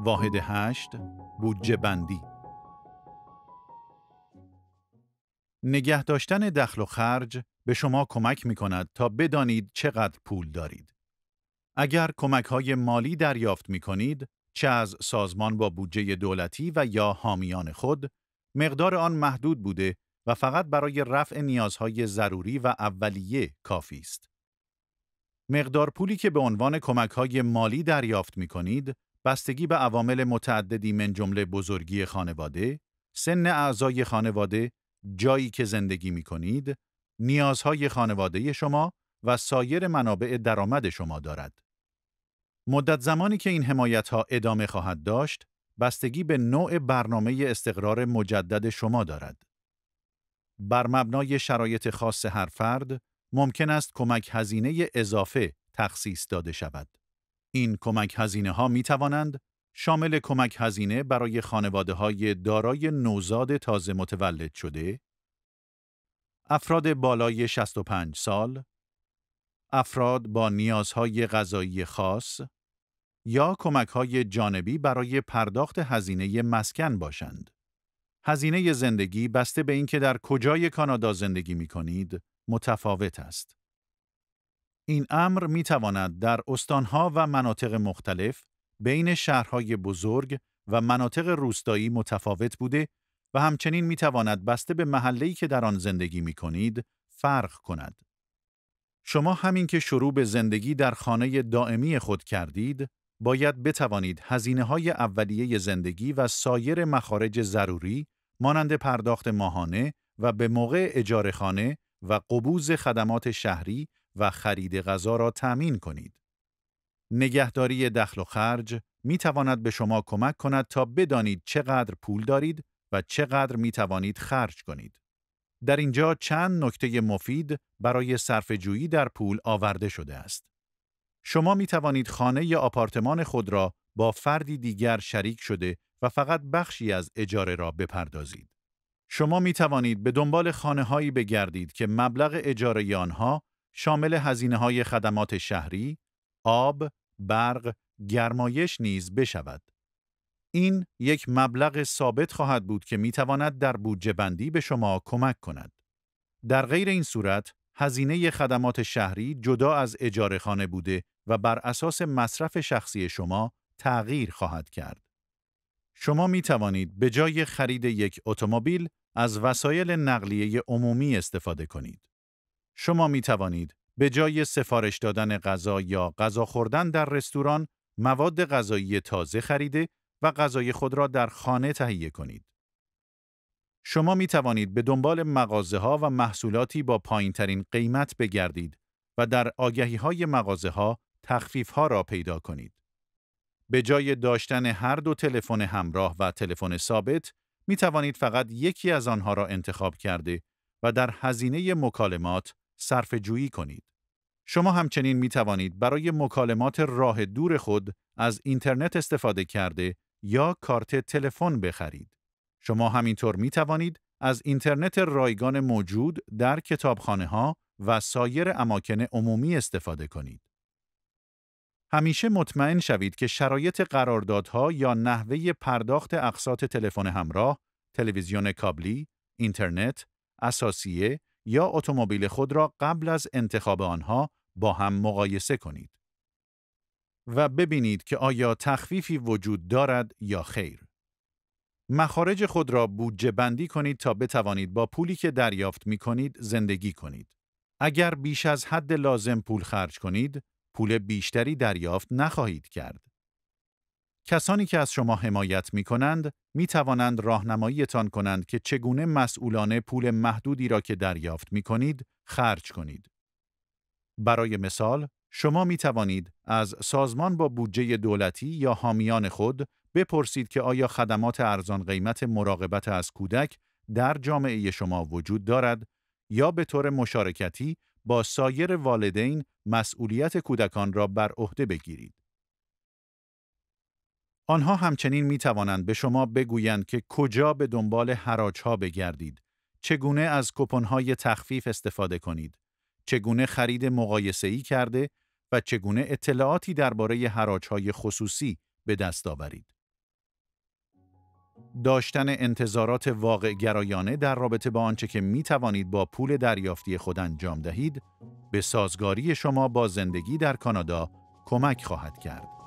واحد هشت بودجه بندی نگه داشتن دخل و خرج به شما کمک می کند تا بدانید چقدر پول دارید. اگر کمک های مالی دریافت می کنید، چه از سازمان با بودجه دولتی و یا حامیان خود، مقدار آن محدود بوده و فقط برای رفع نیازهای ضروری و اولیه کافی است. مقدار پولی که به عنوان کمک های مالی دریافت می کنید، بستگی به عوامل متعددی من جمله بزرگی خانواده، سن اعضای خانواده، جایی که زندگی می کنید، نیازهای خانواده شما و سایر منابع درآمد شما دارد. مدت زمانی که این حمایت ها ادامه خواهد داشت، بستگی به نوع برنامه استقرار مجدد شما دارد. بر مبنای شرایط خاص هر فرد، ممکن است کمک هزینه اضافه تخصیص داده شود. این کمک هزینه ها می توانند شامل کمک هزینه برای خانواده های دارای نوزاد تازه متولد شده، افراد بالای 65 سال، افراد با نیازهای غذایی خاص یا کمک های جانبی برای پرداخت هزینه مسکن باشند. هزینه زندگی بسته به اینکه در کجای کانادا زندگی می کنید متفاوت است. این امر می تواند در استانها و مناطق مختلف بین شهرهای بزرگ و مناطق روستایی متفاوت بوده و همچنین می تواند بسته به ای که در آن زندگی می کنید فرق کند. شما همین که شروع به زندگی در خانه دائمی خود کردید، باید بتوانید هزینه های اولیه زندگی و سایر مخارج ضروری مانند پرداخت ماهانه و به موقع اجاره خانه و قبوز خدمات شهری و خرید غذا را تأمین کنید. نگهداری دخل و خرج می تواند به شما کمک کند تا بدانید چقدر پول دارید و چقدر می توانید خرج کنید. در اینجا چند نکته مفید برای صرف جویی در پول آورده شده است. شما می توانید خانه یا آپارتمان خود را با فردی دیگر شریک شده و فقط بخشی از اجاره را بپردازید. شما می توانید به دنبال خانه هایی بگردید که مبلغ اجاره آنها شامل هزینه های خدمات شهری، آب، برق، گرمایش نیز بشود. این یک مبلغ ثابت خواهد بود که می تواند در بودجه بندی به شما کمک کند. در غیر این صورت، هزینه خدمات شهری جدا از اجاره خانه بوده و بر اساس مصرف شخصی شما تغییر خواهد کرد. شما می توانید به جای خرید یک اتومبیل از وسایل نقلیه عمومی استفاده کنید. شما می توانید به جای سفارش دادن غذا یا غذا خوردن در رستوران مواد غذایی تازه خریده و غذای خود را در خانه تهیه کنید. شما می توانید به دنبال مغازه ها و محصولاتی با پایین ترین قیمت بگردید و در آگهی های مغازه ها تخفیف ها را پیدا کنید. به جای داشتن هر دو تلفن همراه و تلفن ثابت، می توانید فقط یکی از آنها را انتخاب کرده و در هزینه مکالمات صرف جویی کنید. شما همچنین می توانید برای مکالمات راه دور خود از اینترنت استفاده کرده یا کارت تلفن بخرید. شما همینطور می توانید از اینترنت رایگان موجود در کتابخانه ها و سایر اماکن عمومی استفاده کنید. همیشه مطمئن شوید که شرایط قراردادها یا نحوه پرداخت اقساط تلفن همراه، تلویزیون کابلی، اینترنت، اساسیه یا اتومبیل خود را قبل از انتخاب آنها با هم مقایسه کنید و ببینید که آیا تخفیفی وجود دارد یا خیر. مخارج خود را بودجه بندی کنید تا بتوانید با پولی که دریافت می کنید زندگی کنید. اگر بیش از حد لازم پول خرج کنید، پول بیشتری دریافت نخواهید کرد. کسانی که از شما حمایت می کنند می توانند راهنماییتان کنند که چگونه مسئولانه پول محدودی را که دریافت می کنید خرج کنید. برای مثال شما می توانید از سازمان با بودجه دولتی یا حامیان خود بپرسید که آیا خدمات ارزان قیمت مراقبت از کودک در جامعه شما وجود دارد یا به طور مشارکتی با سایر والدین مسئولیت کودکان را بر عهده بگیرید. آنها همچنین می توانند به شما بگویند که کجا به دنبال حراج ها بگردید، چگونه از کپون های تخفیف استفاده کنید، چگونه خرید مقایسه ای کرده و چگونه اطلاعاتی درباره حراج های خصوصی به دست آورید. داشتن انتظارات واقع گرایانه در رابطه با آنچه که می توانید با پول دریافتی خود انجام دهید، به سازگاری شما با زندگی در کانادا کمک خواهد کرد.